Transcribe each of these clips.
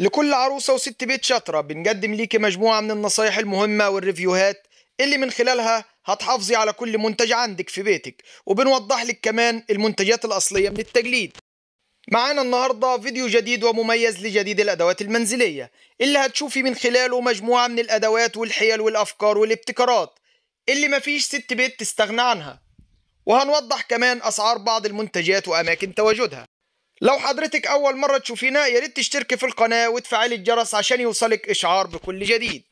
لكل عروسة وست بيت شاطرة بنقدم ليكي مجموعة من النصايح المهمة والريفيوهات اللي من خلالها هتحافظي على كل منتج عندك في بيتك وبنوضح لك كمان المنتجات الأصلية من التجليد معانا النهاردة فيديو جديد ومميز لجديد الأدوات المنزلية اللي هتشوفي من خلاله مجموعة من الأدوات والحيل والأفكار والابتكارات اللي مفيش ست بيت تستغنى عنها وهنوضح كمان أسعار بعض المنتجات وأماكن تواجدها لو حضرتك أول مرة تشوفينا يا ريت تشتركي في القناة وتفعلي الجرس عشان يوصلك إشعار بكل جديد.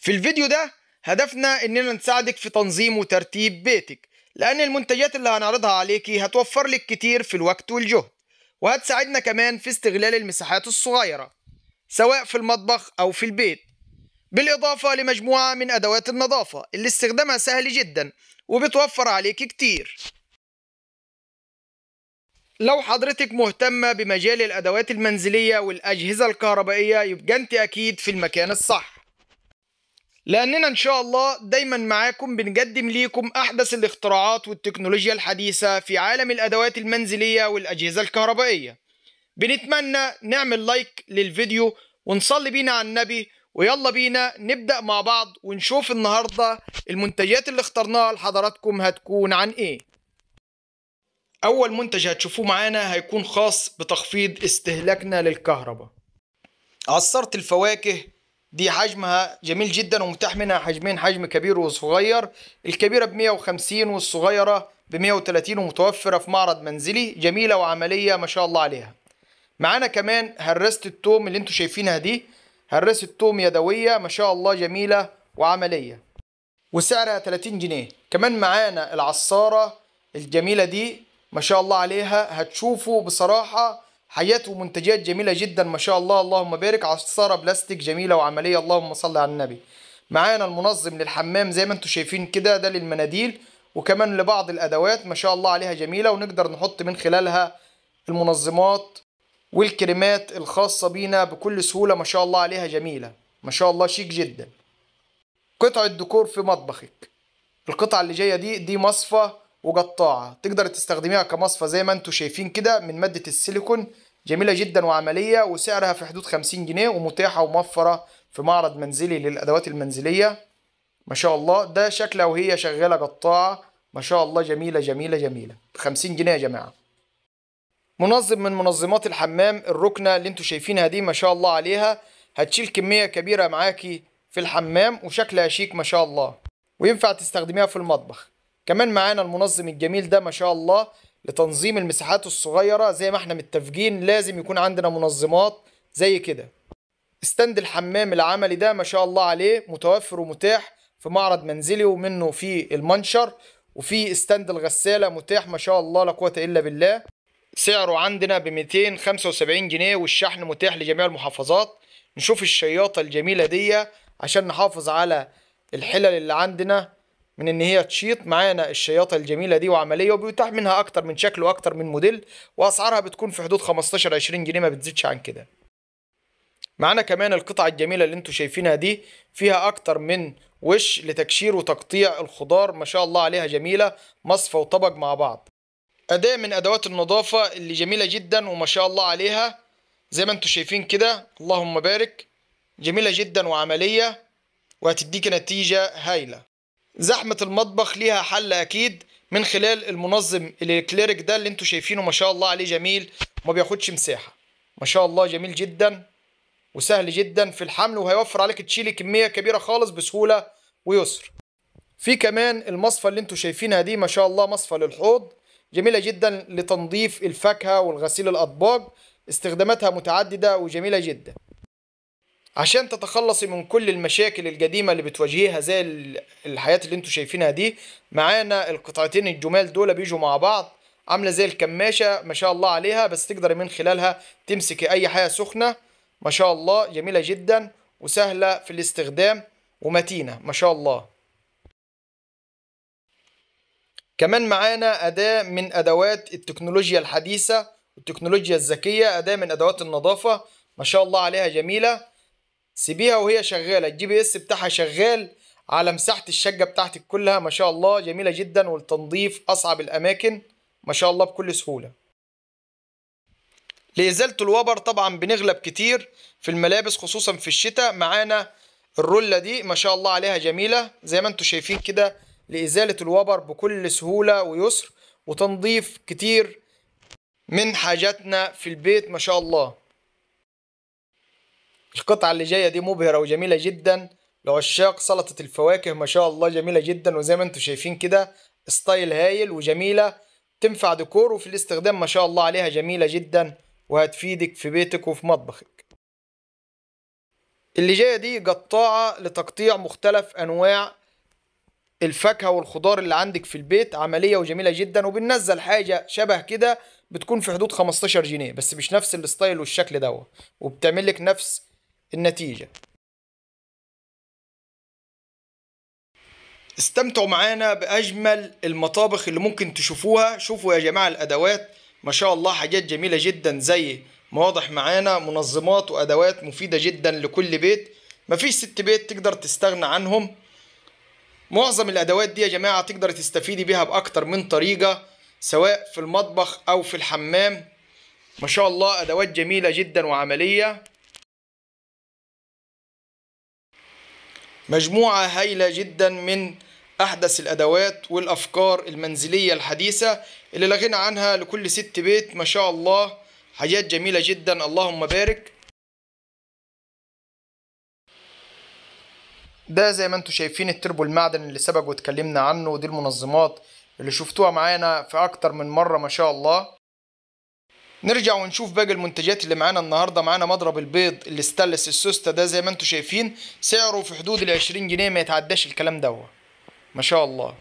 في الفيديو ده هدفنا إننا نساعدك في تنظيم وترتيب بيتك لأن المنتجات اللي هنعرضها عليكي هتوفر لك كتير في الوقت والجهد وهتساعدنا كمان في استغلال المساحات الصغيرة سواء في المطبخ أو في البيت بالإضافة لمجموعة من أدوات النظافة اللي استخدامها سهل جدا وبتوفر عليك كتير لو حضرتك مهتمة بمجال الأدوات المنزلية والأجهزة الكهربائية يبقى أنت أكيد في المكان الصح لأننا إن شاء الله دايما معاكم بنقدم ليكم أحدث الاختراعات والتكنولوجيا الحديثة في عالم الأدوات المنزلية والأجهزة الكهربائية بنتمنى نعمل لايك للفيديو ونصلي بينا على النبي ويلا بينا نبدأ مع بعض ونشوف النهاردة المنتجات اللي اخترناها لحضراتكم هتكون عن إيه اول منتج هتشوفوه معانا هيكون خاص بتخفيض استهلاكنا للكهرباء عصرت الفواكه دي حجمها جميل جدا ومتاح منها حجمين حجم كبير وصغير الكبيره ب 150 والصغيره ب 130 ومتوفره في معرض منزلي جميله وعمليه ما شاء الله عليها معانا كمان هرسه التوم اللي انتوا شايفينها دي هرسه التوم يدويه ما شاء الله جميله وعمليه وسعرها 30 جنيه كمان معانا العصاره الجميله دي ما شاء الله عليها هتشوفوا بصراحة حاجات ومنتجات جميلة جدا ما شاء الله اللهم بارك عصارة بلاستيك جميلة وعملية اللهم صل على النبي معانا المنظم للحمام زي ما انتم شايفين كده ده للمناديل وكمان لبعض الأدوات ما شاء الله عليها جميلة ونقدر نحط من خلالها المنظمات والكريمات الخاصة بينا بكل سهولة ما شاء الله عليها جميلة ما شاء الله شيك جدا قطعة ديكور في مطبخك القطعة اللي جاية دي دي مصفى وقطاعه تقدر تستخدميها كمصفى زي ما انتم شايفين كده من ماده السيليكون جميله جدا وعمليه وسعرها في حدود 50 جنيه ومتاحه وموفره في معرض منزلي للادوات المنزليه ما شاء الله ده شكلها وهي شغاله قطاعه ما شاء الله جميله جميله جميله ب 50 جنيه يا جماعه منظم من منظمات الحمام الركنه اللي انتم شايفينها دي ما شاء الله عليها هتشيل كميه كبيره معاكي في الحمام وشكلها شيك ما شاء الله وينفع تستخدميها في المطبخ كمان معانا المنظم الجميل ده ما شاء الله لتنظيم المساحات الصغيرة زي ما احنا متفقين لازم يكون عندنا منظمات زي كده استند الحمام العملي ده ما شاء الله عليه متوفر ومتاح في معرض منزلي ومنه في المنشر وفي استند الغسالة متاح ما شاء الله لا قوة إلا بالله سعره عندنا ب 275 جنيه والشحن متاح لجميع المحافظات نشوف الشياطة الجميلة دي عشان نحافظ على الحلل اللي عندنا من ان هي تشيط معانا الشياطه الجميله دي وعمليه وبيتاح منها اكتر من شكل واكتر من موديل واسعارها بتكون في حدود 15 20 جنيه ما بتزيدش عن كده معانا كمان القطع الجميله اللي انتم شايفينها دي فيها اكتر من وش لتكشير وتقطيع الخضار ما شاء الله عليها جميله مصفى وطبق مع بعض اداه من ادوات النظافه اللي جميله جدا وما شاء الله عليها زي ما انتم شايفين كده اللهم بارك جميله جدا وعمليه وهتديك نتيجه هايله زحمة المطبخ ليها حل أكيد من خلال المنظم الكليرك ده اللي انتوا شايفينه ما شاء الله عليه جميل وما بياخدش مساحة ما شاء الله جميل جدا وسهل جدا في الحمل وهيوفر عليك تشيلي كمية كبيرة خالص بسهولة ويسر في كمان المصفى اللي انتوا شايفينها دي ما شاء الله مصفى للحوض جميلة جدا لتنظيف الفاكهة والغسيل الأطباق استخداماتها متعددة وجميلة جدا عشان تتخلصي من كل المشاكل القديمة اللي بتواجهيها زي الحياة اللي انتوا شايفينها دي معانا القطعتين الجمال دول بيجوا مع بعض عاملة زي الكماشة ما شاء الله عليها بس تقدري من خلالها تمسكي أي حاجة سخنة ما شاء الله جميلة جدا وسهلة في الاستخدام ومتينة ما شاء الله كمان معانا أداة من أدوات التكنولوجيا الحديثة والتكنولوجيا الذكية أداة من أدوات النظافة ما شاء الله عليها جميلة سيبيها إيه وهي شغاله الجي بي اس بتاعها شغال على مساحه الشقه بتاعتك كلها ما شاء الله جميله جدا والتنظيف اصعب الاماكن ما شاء الله بكل سهوله لازاله الوبر طبعا بنغلب كتير في الملابس خصوصا في الشتاء معانا الروله دي ما شاء الله عليها جميله زي ما انتم شايفين كده لازاله الوبر بكل سهوله ويسر وتنظيف كتير من حاجاتنا في البيت ما شاء الله القطعة اللي جاية دي مبهرة وجميلة جدا لعشاق سلطة الفواكه ما شاء الله جميلة جدا وزي ما انتم شايفين كده ستايل هايل وجميلة تنفع ديكور وفي الاستخدام ما شاء الله عليها جميلة جدا وهتفيدك في بيتك وفي مطبخك اللي جاية دي قطاعة لتقطيع مختلف أنواع الفاكهة والخضار اللي عندك في البيت عملية وجميلة جدا وبننزل حاجة شبه كده بتكون في حدود 15 جنيه بس مش نفس الستايل والشكل دوت وبتعمل لك نفس النتيجة استمتعوا معانا بأجمل المطابخ اللي ممكن تشوفوها شوفوا يا جماعة الأدوات ما شاء الله حاجات جميلة جدا زي ما واضح معانا منظمات وأدوات مفيدة جدا لكل بيت مفيش ست بيت تقدر تستغنى عنهم معظم الأدوات دي يا جماعة تقدر تستفيدي بيها بأكتر من طريقة سواء في المطبخ أو في الحمام ما شاء الله أدوات جميلة جدا وعملية مجموعة هايلة جدا من أحدث الأدوات والأفكار المنزلية الحديثة اللي لا غنى عنها لكل ست بيت ما شاء الله حاجات جميلة جدا اللهم بارك ده زي ما انتم شايفين التربو المعدن اللي سبق وتكلمنا عنه ودي المنظمات اللي شفتوها معانا في أكتر من مرة ما شاء الله نرجع ونشوف باقي المنتجات اللي معانا النهارده معانا مضرب البيض الاستانلس السوسته ده زي ما انتم شايفين سعره في حدود ال 20 جنيه ما يتعداش الكلام دوت ما شاء الله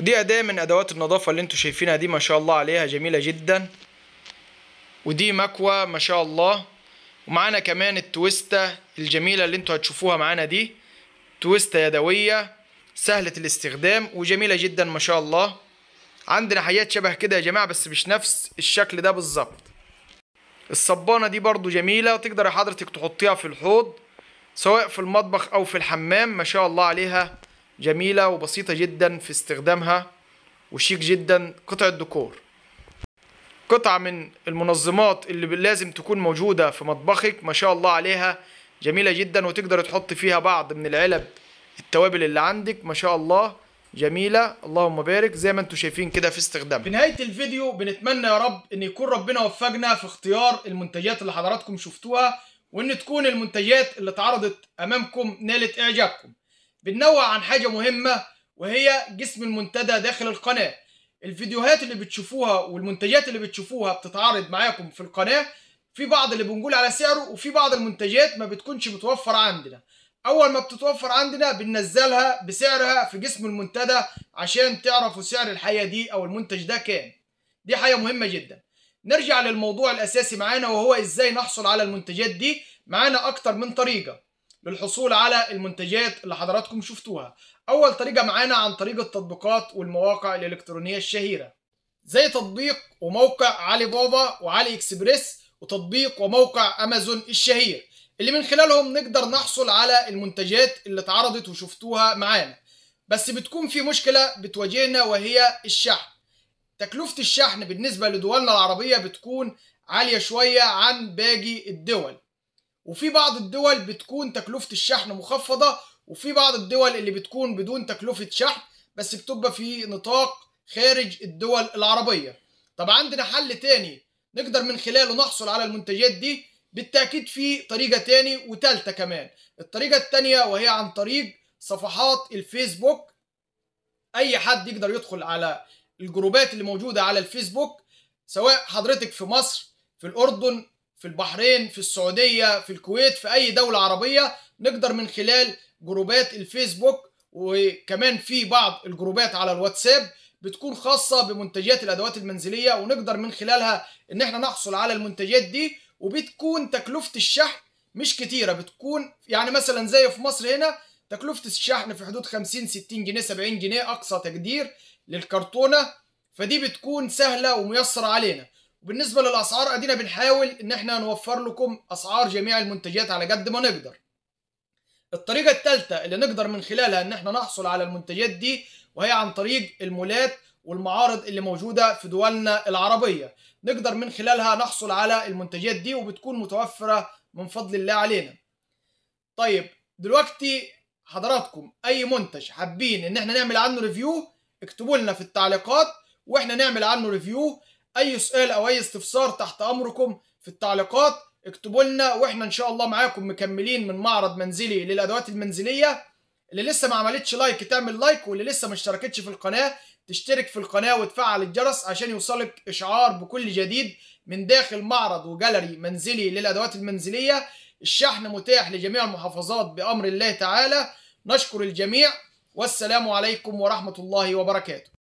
دي اداه من ادوات النظافه اللي انتم شايفينها دي ما شاء الله عليها جميله جدا ودي مكوى ما شاء الله ومعانا كمان التويستا الجميله اللي انتم هتشوفوها معانا دي تويستا يدويه سهله الاستخدام وجميله جدا ما شاء الله عندنا حاجات شبه كده يا جماعه بس مش نفس الشكل ده بالظبط الصبانه دي برضو جميله تقدر حضرتك تحطيها في الحوض سواء في المطبخ او في الحمام ما شاء الله عليها جميله وبسيطه جدا في استخدامها وشيك جدا قطعه ديكور قطعه من المنظمات اللي لازم تكون موجوده في مطبخك ما شاء الله عليها جميله جدا وتقدر تحط فيها بعض من العلب التوابل اللي عندك ما شاء الله جميله اللهم بارك زي ما انتم شايفين كده في استخدامها في نهايه الفيديو بنتمنى يا رب ان يكون ربنا وفقنا في اختيار المنتجات اللي حضراتكم شفتوها وان تكون المنتجات اللي اتعرضت امامكم نالت اعجابكم بننوع عن حاجه مهمه وهي جسم المنتدى داخل القناه الفيديوهات اللي بتشوفوها والمنتجات اللي بتشوفوها بتتعرض معاكم في القناه في بعض اللي بنقول على سعره وفي بعض المنتجات ما بتكونش متوفره عندنا اول ما بتتوفر عندنا بننزلها بسعرها في جسم المنتدى عشان تعرفوا سعر الحيه دي او المنتج ده كام دي حاجه مهمه جدا نرجع للموضوع الاساسي معانا وهو ازاي نحصل على المنتجات دي معانا اكتر من طريقه للحصول على المنتجات اللي حضراتكم شفتوها اول طريقه معانا عن طريق التطبيقات والمواقع الالكترونيه الشهيره زي تطبيق وموقع علي بابا وعلي اكسبريس وتطبيق وموقع امازون الشهير اللي من خلالهم نقدر نحصل على المنتجات اللي اتعرضت وشفتوها معانا بس بتكون في مشكلة بتواجهنا وهي الشحن تكلفة الشحن بالنسبة لدولنا العربية بتكون عالية شوية عن باقي الدول وفي بعض الدول بتكون تكلفة الشحن مخفضة وفي بعض الدول اللي بتكون بدون تكلفة شحن بس بتبقى في نطاق خارج الدول العربية طب عندنا حل تاني نقدر من خلاله نحصل على المنتجات دي بالتأكيد في طريقة تاني وتالتة كمان الطريقة التانية وهي عن طريق صفحات الفيسبوك أي حد يقدر يدخل على الجروبات اللي موجودة على الفيسبوك سواء حضرتك في مصر في الأردن في البحرين في السعودية في الكويت في أي دولة عربية نقدر من خلال جروبات الفيسبوك وكمان في بعض الجروبات على الواتساب بتكون خاصة بمنتجات الأدوات المنزلية ونقدر من خلالها إن احنا نحصل على المنتجات دي وبتكون تكلفه الشحن مش كتيره بتكون يعني مثلا زي في مصر هنا تكلفه الشحن في حدود 50 60 جنيه 70 جنيه اقصى تقدير للكرتونه فدي بتكون سهله وميسره علينا وبالنسبه للاسعار ادينا بنحاول ان احنا نوفر لكم اسعار جميع المنتجات على قد ما نقدر الطريقه الثالثه اللي نقدر من خلالها ان احنا نحصل على المنتجات دي وهي عن طريق المولات والمعارض اللي موجودة في دولنا العربية نقدر من خلالها نحصل على المنتجات دي وبتكون متوفرة من فضل الله علينا طيب دلوقتي حضراتكم اي منتج حابين ان احنا نعمل عنه ريفيو اكتبوا لنا في التعليقات واحنا نعمل عنه ريفيو اي سؤال او اي استفسار تحت امركم في التعليقات اكتبوا لنا واحنا ان شاء الله معاكم مكملين من معرض منزلي للادوات المنزليه اللي لسه ما عملتش لايك تعمل لايك واللي لسه ما اشتركتش في القناه تشترك في القناة وتفعل الجرس عشان يوصلك إشعار بكل جديد من داخل معرض وجاليري منزلي للأدوات المنزلية الشحن متاح لجميع المحافظات بأمر الله تعالى نشكر الجميع والسلام عليكم ورحمة الله وبركاته